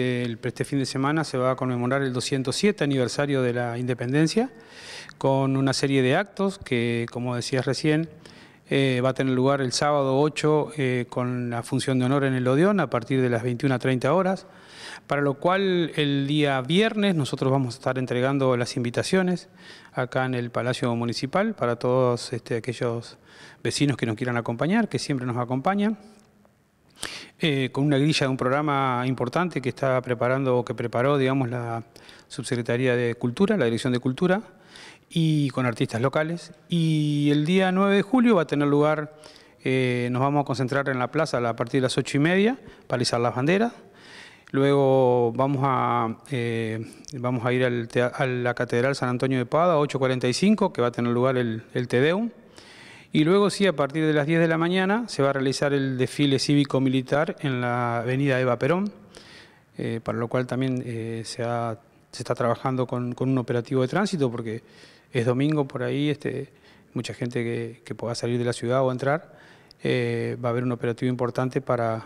Este, este, fin de semana se va a conmemorar el 207 aniversario de la independencia con una serie de actos que, como decías recién, eh, va a tener lugar el sábado 8 eh, con la función de honor en el Odeón a partir de las 21.30 horas, para lo cual el día viernes nosotros vamos a estar entregando las invitaciones acá en el Palacio Municipal para todos este, aquellos vecinos que nos quieran acompañar, que siempre nos acompañan. Eh, con una grilla de un programa importante que está preparando o que preparó, digamos, la Subsecretaría de Cultura, la Dirección de Cultura, y con artistas locales. Y el día 9 de julio va a tener lugar, eh, nos vamos a concentrar en la plaza a partir de las 8 y media para izar las banderas. Luego vamos a, eh, vamos a ir a la Catedral San Antonio de Pada, 8.45, que va a tener lugar el, el Tedeum. Y luego sí, a partir de las 10 de la mañana se va a realizar el desfile cívico-militar en la avenida Eva Perón, eh, para lo cual también eh, se, está trabajando con, un operativo de tránsito, porque es domingo por ahí, este, mucha gente que, pueda salir de la ciudad o entrar, eh, va a haber un operativo importante para,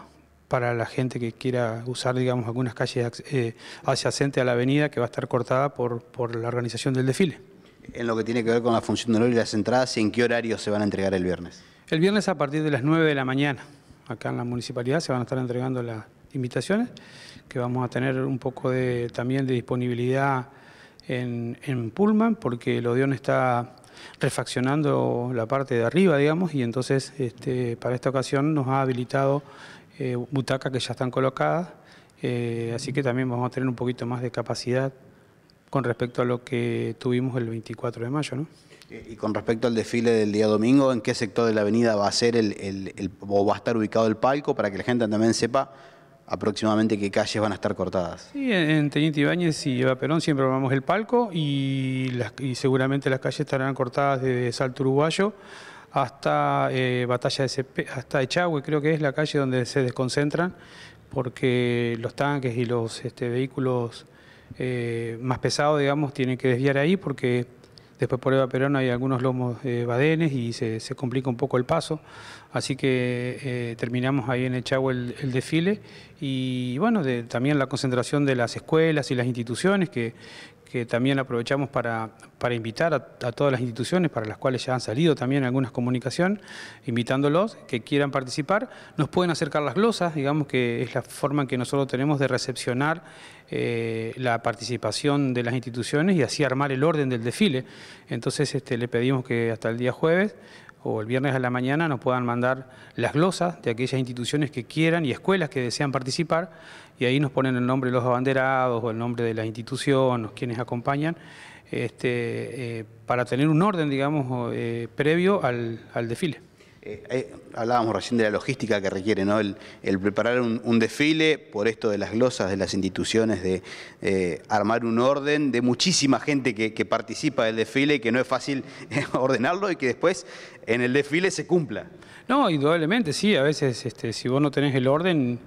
para la gente que quiera usar, digamos, algunas calles adyacentes a la avenida que va a estar cortada por, por la organización del desfile en lo que tiene que ver con la función de honor y las entradas y en qué horario se van a entregar el viernes? El viernes a partir de las 9 de la mañana, acá en la municipalidad se van a estar entregando las invitaciones, que vamos a tener un poco de, también de disponibilidad en, Pullman, porque el Odeón está refaccionando la parte de arriba, digamos, y entonces este, para esta ocasión nos ha habilitado eh, butacas que ya están colocadas, eh, así que también vamos a tener un poquito más de capacidad con respecto a lo que tuvimos el 24 de mayo. ¿no? Eh, y con respecto al desfile del día domingo, ¿en qué sector de la avenida va a ser el, o va a estar ubicado el palco para que la gente también sepa aproximadamente qué calles van a estar cortadas? Sí, en Teniente Ibáñez y Eva Perón siempre vamos el palco y, las, seguramente las calles estarán cortadas desde Salto Uruguayo hasta eh, Batalla de hasta Echagüe, creo que es la calle donde se desconcentran porque los tanques y los este, vehículos eh, más pesado, digamos, tiene que desviar ahí porque después por Eva Perón hay algunos lomos eh, badenes y se, complica un poco el paso. Así que eh, terminamos ahí en el el, el desfile y bueno, de, también la concentración de las escuelas y las instituciones que también aprovechamos para, para invitar a, todas las instituciones para las cuales ya han salido también algunas comunicación, invitándolos que quieran participar. Nos pueden acercar las glosas, digamos que es la forma que nosotros tenemos de recepcionar eh, la participación de las instituciones y así armar el orden del desfile. Entonces este, le pedimos que hasta el día jueves o el viernes a la mañana nos puedan mandar las glosas de aquellas instituciones que quieran y escuelas que desean participar y ahí nos ponen el nombre de los abanderados o el nombre de las instituciones quienes acompañan este, eh, para tener un orden, digamos, eh, previo al, desfile. Eh, hablábamos recién de la logística que requiere, ¿no? El, preparar un, desfile por esto de las glosas, de las instituciones, de armar un orden, de muchísima gente que, que participa del desfile, y que no es fácil ordenarlo y que después en el desfile se cumpla. No, indudablemente, sí, a veces este, si vos no tenés el orden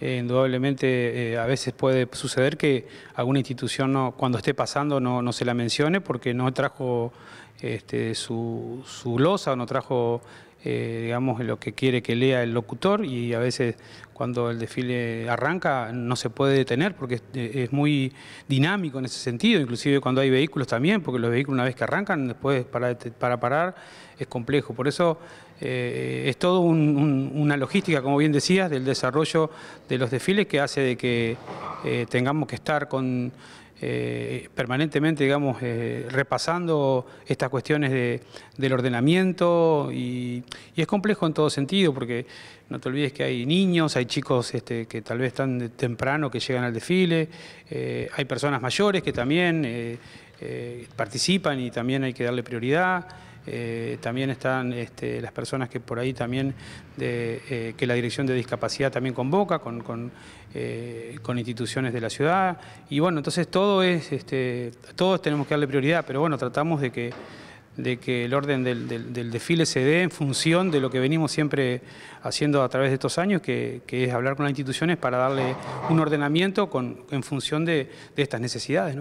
eh, indudablemente eh, a veces puede suceder que alguna institución no, cuando esté pasando no, se la mencione porque no trajo este, su, su losa o no trajo eh, digamos, lo que quiere que lea el locutor y a veces cuando el desfile arranca no se puede detener porque es, eh, muy dinámico en ese sentido, inclusive cuando hay vehículos también, porque los vehículos una vez que arrancan, después para, para parar es complejo. Por eso eh, es todo una logística, como bien decías, del desarrollo de los desfiles que hace de que tengamos que estar con eh, permanentemente, digamos, eh, repasando estas cuestiones de, del ordenamiento y, es complejo en todo sentido porque no te olvides que hay niños, hay chicos este, que tal vez están temprano que llegan al desfile, eh, hay personas mayores que también participan y también hay que darle prioridad. Eh, también están este, las personas que por ahí también, eh, que la Dirección de Discapacidad también convoca eh, con, instituciones de la ciudad. Y bueno, entonces todo es, este, todos tenemos que darle prioridad, pero bueno, tratamos de que de que el orden del, desfile se dé en función de lo que venimos siempre haciendo a través de estos años, que, es hablar con las instituciones para darle un ordenamiento en función de, de estas necesidades.